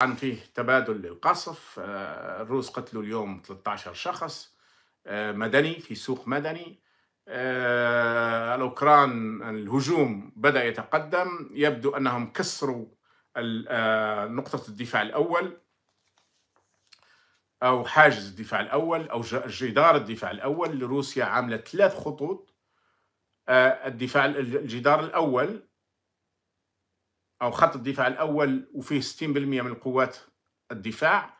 طبعا فيه تبادل للقصف آه، الروس قتلوا اليوم 13 شخص آه، مدني في سوق مدني آه، الأوكران الهجوم بدأ يتقدم يبدو أنهم كسروا نقطة الدفاع الأول أو حاجز الدفاع الأول أو جدار الدفاع الأول لروسيا عاملة ثلاث خطوط الدفاع الجدار الأول أو خط الدفاع الأول وفيه 60% من القوات الدفاع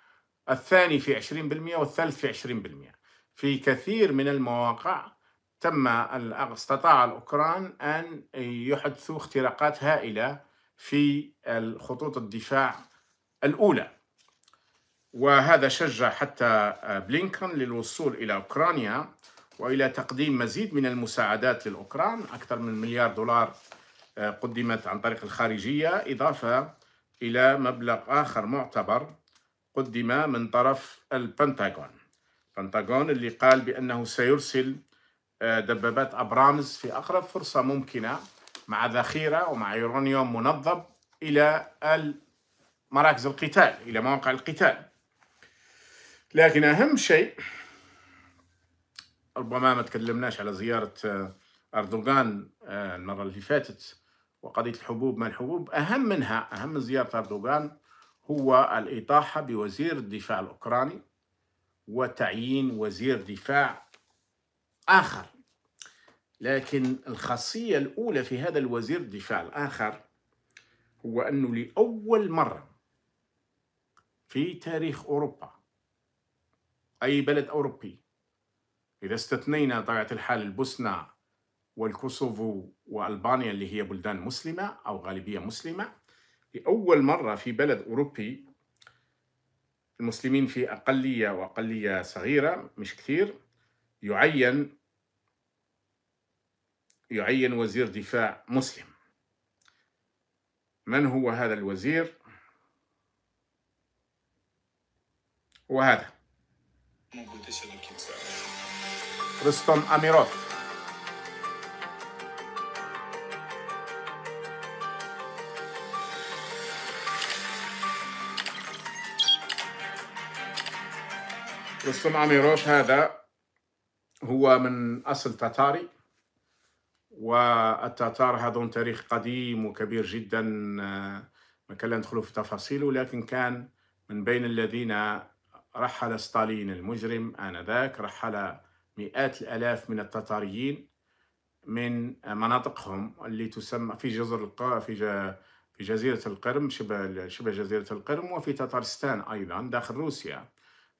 الثاني في 20% والثالث في 20% في كثير من المواقع تم استطاع الأوكران أن يحدثوا اختراقات هائلة في خطوط الدفاع الأولى وهذا شجع حتى بلينكن للوصول إلى أوكرانيا وإلى تقديم مزيد من المساعدات للأوكران أكثر من مليار دولار آه، قدمت عن طريق الخارجية إضافة إلى مبلغ آخر معتبر قدم من طرف البنتاغون البنتاغون اللي قال بأنه سيرسل آه، دبابات أبرامز في أقرب فرصة ممكنة مع ذخيرة ومع يورانيوم منظم إلى مراكز القتال إلى مواقع القتال لكن أهم شيء ربما ما تكلمناش على زيارة آه، أردوغان المرة اللي فاتت وقضية الحبوب ما الحبوب أهم منها أهم زيارة أردوغان هو الإطاحة بوزير الدفاع الأوكراني وتعيين وزير دفاع آخر لكن الخاصية الأولى في هذا الوزير الدفاع الآخر هو أنه لأول مرة في تاريخ أوروبا أي بلد أوروبي إذا استثنينا طبيعة الحال البوسنة والكوسوفو والبانيا اللي هي بلدان مسلمه او غالبيه مسلمه لاول مره في بلد اوروبي المسلمين في اقليه واقليه صغيره مش كثير يعين يعين وزير دفاع مسلم من هو هذا الوزير وهذا رستم أميروف رستم عميروش هذا هو من أصل تتاري والتتار هذون تاريخ قديم وكبير جدا آه، ما كان ندخله في تفاصيله ولكن كان من بين الذين رحل ستالين المجرم آنذاك رحل مئات الآلاف من التتاريين من مناطقهم اللي تسمى في جزر القا في في جزيرة القرم شبه شبه جزيرة القرم وفي تتارستان أيضا داخل روسيا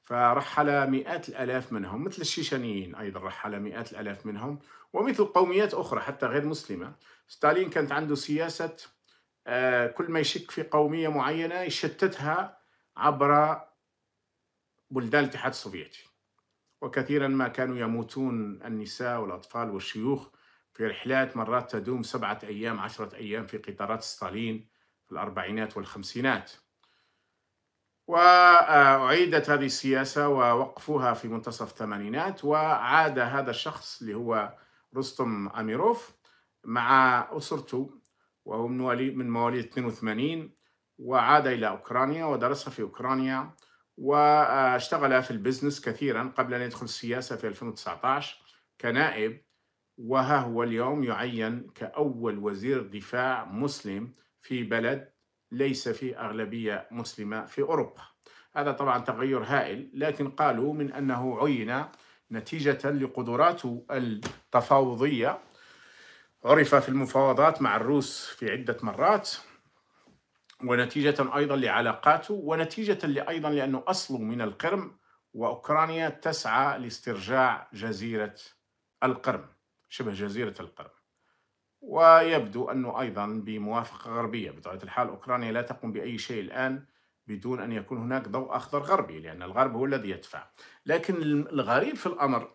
فرحل مئات الآلاف منهم مثل الشيشانيين أيضا رحل مئات الآلاف منهم ومثل قوميات أخرى حتى غير مسلمة ستالين كانت عنده سياسة آه، كل ما يشك في قومية معينة يشتتها عبر بلدان الاتحاد السوفيتي وكثيرا ما كانوا يموتون النساء والأطفال والشيوخ في رحلات مرات تدوم سبعة أيام عشرة أيام في قطارات ستالين في الأربعينات والخمسينات وأعيدت هذه السياسة ووقفوها في منتصف الثمانينات وعاد هذا الشخص اللي هو رستم أميروف مع أسرته وهو من مواليد من مواليد 82 وعاد إلى أوكرانيا ودرس في أوكرانيا واشتغل في البزنس كثيرا قبل أن يدخل السياسة في 2019 كنائب وها هو اليوم يعين كأول وزير دفاع مسلم في بلد ليس في أغلبية مسلمة في أوروبا هذا طبعا تغير هائل لكن قالوا من أنه عين نتيجة لقدراته التفاوضية عرف في المفاوضات مع الروس في عدة مرات ونتيجة أيضا لعلاقاته ونتيجة أيضا لأنه أصله من القرم وأوكرانيا تسعى لاسترجاع جزيرة القرم شبه جزيرة القرم ويبدو أنه أيضا بموافقة غربية بطبيعة الحال أوكرانيا لا تقوم بأي شيء الآن بدون أن يكون هناك ضوء أخضر غربي لأن الغرب هو الذي يدفع لكن الغريب في الأمر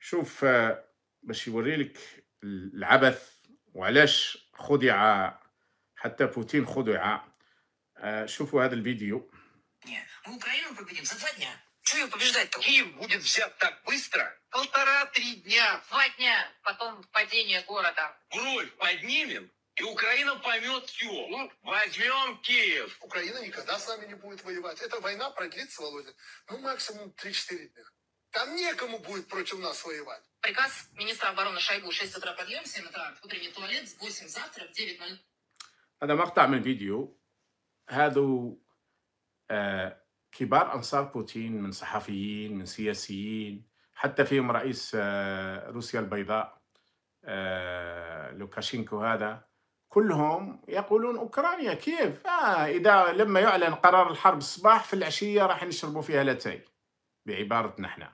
شوف آه، باش يوريلك العبث وعلاش خدع حتى بوتين خدع آه، شوفوا هذا الفيديو Чего его побеждать-то? Киев будет взят так быстро? Полтора-три дня. Два дня, потом падение города. Бровь поднимем, и Украина поймет все. Ну, возьмем Киев. Украина никогда с нами не будет воевать. Эта война продлится, Володя, ну максимум 3-4 дня. Там некому будет против нас воевать. Приказ министра обороны Шойгу 6 утра подъем, 7 утра утренний туалет, 8 завтрак, 9.00. هذا مقطع من فيديو هادو آه كبار انصار بوتين من صحفيين من سياسيين حتى فيهم رئيس آه، روسيا البيضاء آه، لوكاشينكو هذا كلهم يقولون اوكرانيا كيف آه اذا لما يعلن قرار الحرب الصباح في العشيه راح نشربوا فيها لاتاي بعبارتنا احنا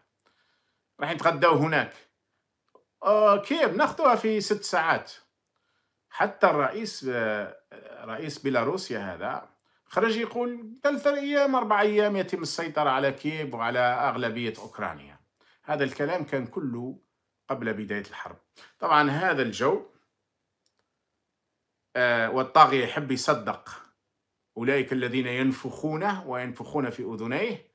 راح نتغداو هناك آه كيف ناخذوها في ست ساعات حتى الرئيس آه، رئيس بيلاروسيا هذا خرج يقول ثلاثة أيام أربع أيام يتم السيطرة على كييف وعلى أغلبية أوكرانيا هذا الكلام كان كله قبل بداية الحرب طبعا هذا الجو آه، والطاغية يحب يصدق أولئك الذين ينفخونه وينفخون في أذنيه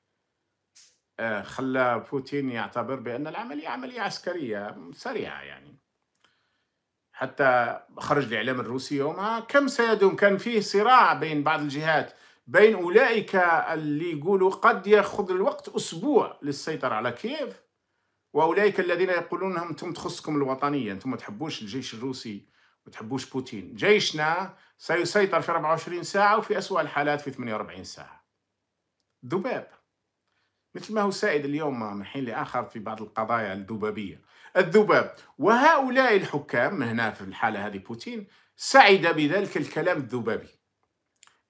آه، خلى بوتين يعتبر بأن العملية عملية عسكرية سريعة يعني حتى خرج الإعلام الروسي يومها كم سيدوم كان فيه صراع بين بعض الجهات بين أولئك اللي يقولوا قد يأخذ الوقت أسبوع للسيطرة على كييف وأولئك الذين يقولون لهم أنتم تخصكم الوطنية أنتم ما تحبوش الجيش الروسي ما تحبوش بوتين جيشنا سيسيطر في 24 ساعة وفي أسوأ الحالات في 48 ساعة ذباب مثل ما هو سائد اليوم من حين لآخر في بعض القضايا الذبابية الذباب وهؤلاء الحكام هنا في الحالة هذه بوتين سعد بذلك الكلام الذبابي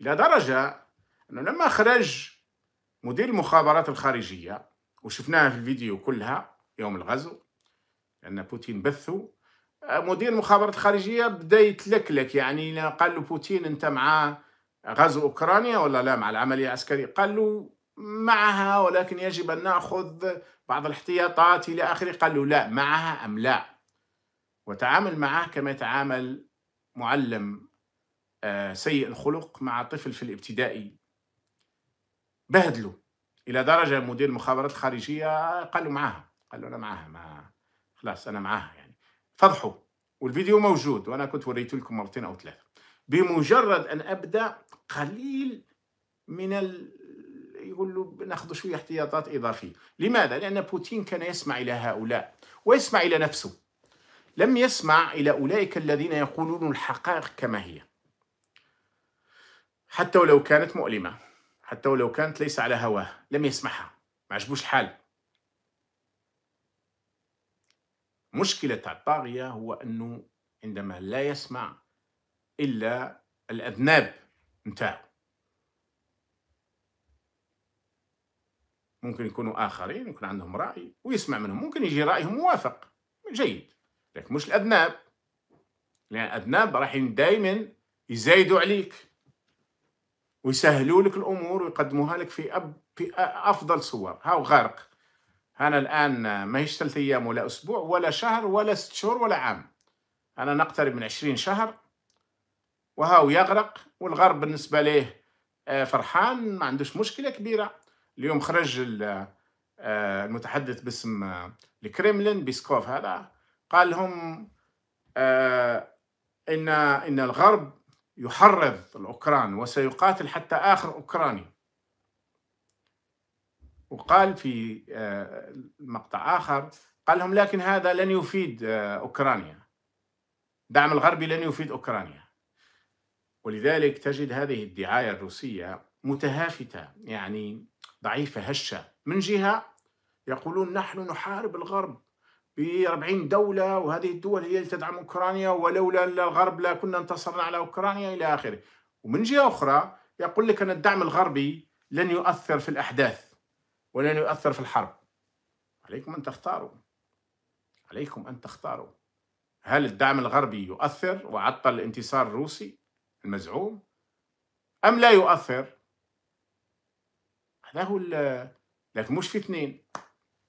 إلى درجة أنه لما خرج مدير المخابرات الخارجية وشفناها في الفيديو كلها يوم الغزو أن بوتين بثوا مدير المخابرات الخارجية بدا يتلكلك يعني قال له بوتين أنت مع غزو أوكرانيا ولا لا مع العملية العسكرية قال له معها ولكن يجب أن نأخذ بعض الاحتياطات إلى آخره قال له لا معها أم لا وتعامل معه كما يتعامل معلم آه، سيء الخلق مع طفل في الابتدائي بهدله إلى درجة مدير المخابرات الخارجية قال له قالوا قال له أنا معها ما خلاص أنا معها يعني فضحوا والفيديو موجود وأنا كنت وريته لكم مرتين أو ثلاثة بمجرد أن أبدأ قليل من ال يقول له ناخذ شويه احتياطات اضافيه، لماذا؟ لان بوتين كان يسمع الى هؤلاء ويسمع الى نفسه. لم يسمع الى اولئك الذين يقولون الحقائق كما هي. حتى ولو كانت مؤلمه، حتى ولو كانت ليس على هواه، لم يسمعها، ما عجبوش الحال. مشكله تاع الطاغيه هو انه عندما لا يسمع الا الاذناب نتاعو ممكن يكونوا اخرين يكون عندهم راي ويسمع منهم ممكن يجي رايهم موافق جيد لكن مش الاذناب لان الاذناب رايحين دائما يزايدوا عليك ويسهلوا لك الامور ويقدموها لك في أب في افضل صور هاو غارق انا الان ماهيش ثلاث ايام ولا اسبوع ولا شهر ولا ست شهور ولا عام انا نقترب من عشرين شهر وهاو يغرق والغرب بالنسبه ليه آه، فرحان ما عندوش مشكله كبيره اليوم خرج آه، المتحدث باسم آه، الكريملين بيسكوف هذا قال لهم آه، ان ان الغرب يحرض الاوكران وسيقاتل حتى اخر اوكراني وقال في مقطع اخر قال لهم لكن هذا لن يفيد اوكرانيا دعم الغربي لن يفيد اوكرانيا ولذلك تجد هذه الدعايه الروسيه متهافته يعني ضعيفة هشة من جهة يقولون نحن نحارب الغرب ب 40 دولة وهذه الدول هي التي تدعم أوكرانيا ولولا الغرب لا كنا انتصرنا على أوكرانيا إلى آخره ومن جهة أخرى يقول لك أن الدعم الغربي لن يؤثر في الأحداث ولن يؤثر في الحرب عليكم أن تختاروا عليكم أن تختاروا هل الدعم الغربي يؤثر وعطل الانتصار الروسي المزعوم أم لا يؤثر له لكن مش في اثنين